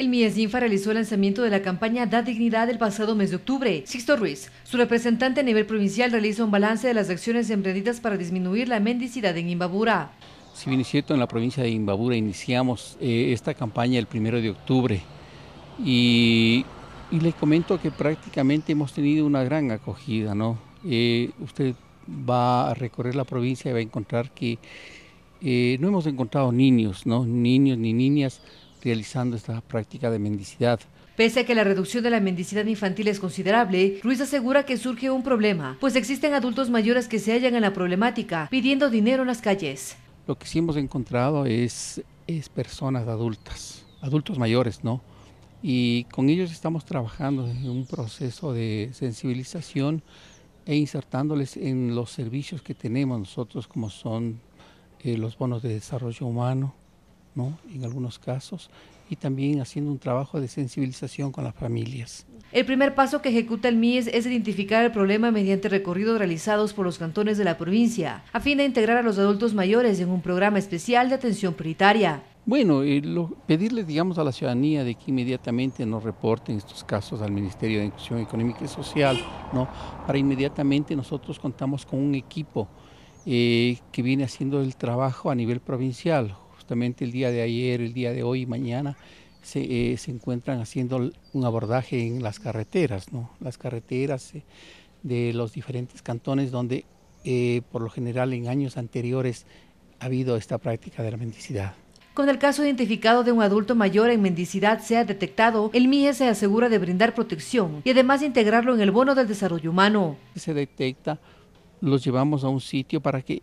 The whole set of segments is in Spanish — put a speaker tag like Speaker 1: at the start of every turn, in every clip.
Speaker 1: El MIESINFA realizó el lanzamiento de la campaña Da Dignidad el pasado mes de octubre. Sixto Ruiz, su representante a nivel provincial, realiza un balance de las acciones emprendidas para disminuir la mendicidad en Imbabura.
Speaker 2: Si bien es cierto, en la provincia de Imbabura iniciamos eh, esta campaña el primero de octubre y, les comento que prácticamente hemos tenido una gran acogida. ¿no? Eh, usted va a recorrer la provincia y va a encontrar que eh, no hemos encontrado niños, ¿no? niños ni niñas realizando esta práctica de mendicidad.
Speaker 1: Pese a que la reducción de la mendicidad infantil es considerable, Ruiz asegura que surge un problema, pues existen adultos mayores que se hallan en la problemática pidiendo dinero en las calles.
Speaker 2: Lo que sí hemos encontrado es, es personas adultas, adultos mayores, ¿no? Y con ellos estamos trabajando en un proceso de sensibilización e insertándoles en los servicios que tenemos nosotros, como son eh, los bonos de desarrollo humano, en algunos casos, y también haciendo un trabajo de sensibilización con las familias.
Speaker 1: El primer paso que ejecuta el MIES es identificar el problema mediante recorridos realizados por los cantones de la provincia, a fin de integrar a los adultos mayores en un programa especial de atención prioritaria.
Speaker 2: Bueno, eh, pedirle, digamos, a la ciudadanía de que inmediatamente nos reporten estos casos al Ministerio de Inclusión Económica y Social, ¿no? Para inmediatamente nosotros contamos con un equipo eh, que viene haciendo el trabajo a nivel provincial, justamente el día de ayer, el día de hoy y mañana, se, eh, se, encuentran haciendo un abordaje en las carreteras, ¿no? las carreteras eh, de los diferentes cantones donde eh, por lo general en años anteriores ha habido esta práctica de la mendicidad.
Speaker 1: Con el caso identificado de un adulto mayor en mendicidad sea detectado, el MIE se asegura de brindar protección y además integrarlo en
Speaker 2: el bono del desarrollo humano. Se detecta, los llevamos a un sitio para que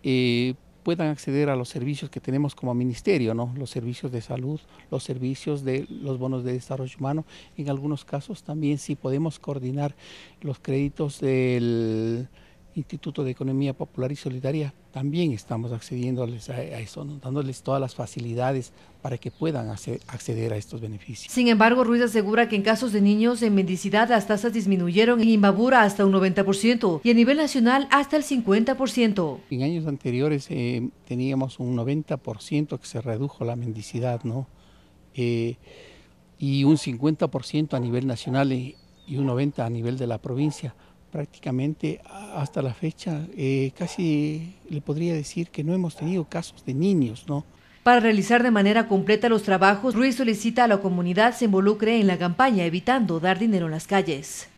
Speaker 2: puedan acceder a los servicios que tenemos como ministerio, ¿no? los servicios de salud, los servicios de los bonos de desarrollo humano. En algunos casos también si podemos coordinar los créditos del Instituto de Economía Popular y Solidaria también estamos accediéndoles a, eso, dándoles todas las facilidades para que puedan acceder a estos beneficios.
Speaker 1: Sin embargo, Ruiz asegura que en casos de niños en mendicidad las tasas disminuyeron en Imbabura hasta un 90% y a nivel nacional hasta el 50%.
Speaker 2: En años anteriores eh, teníamos un 90% que se redujo la mendicidad, ¿no? Eh, y un 50% a nivel nacional eh, y un 90% a nivel de la provincia prácticamente hasta la fecha, eh, casi le podría decir que no hemos tenido casos de niños, ¿no?
Speaker 1: Para realizar de manera completa los trabajos, Ruiz solicita a la comunidad se involucre en la campaña, evitando dar dinero en las calles.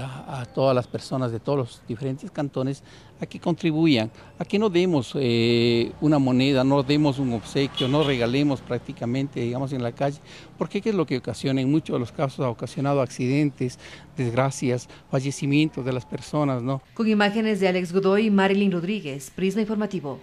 Speaker 2: a, todas las personas de todos los diferentes cantones a que contribuyan, a que no demos eh, una moneda, no demos un obsequio, no regalemos prácticamente, digamos, en la calle, porque ¿qué es lo que ocasiona? En muchos de los casos ha ocasionado accidentes, desgracias, fallecimientos de las personas, ¿no?
Speaker 1: Con imágenes de Alex Godoy y Marilyn Rodríguez, Prisma Informativo.